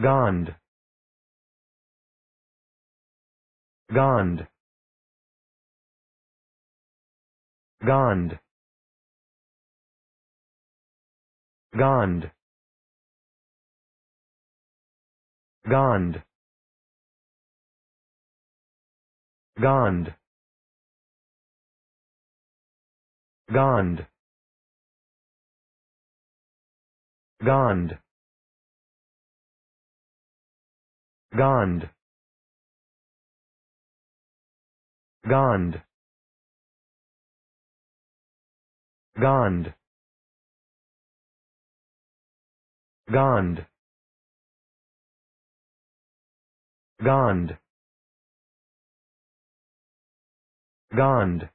Gond. Gond. Gond. Gond. Gond. Gond. Gond. Gond. Gond. Gond. Gond. Gond. Gond. Gond.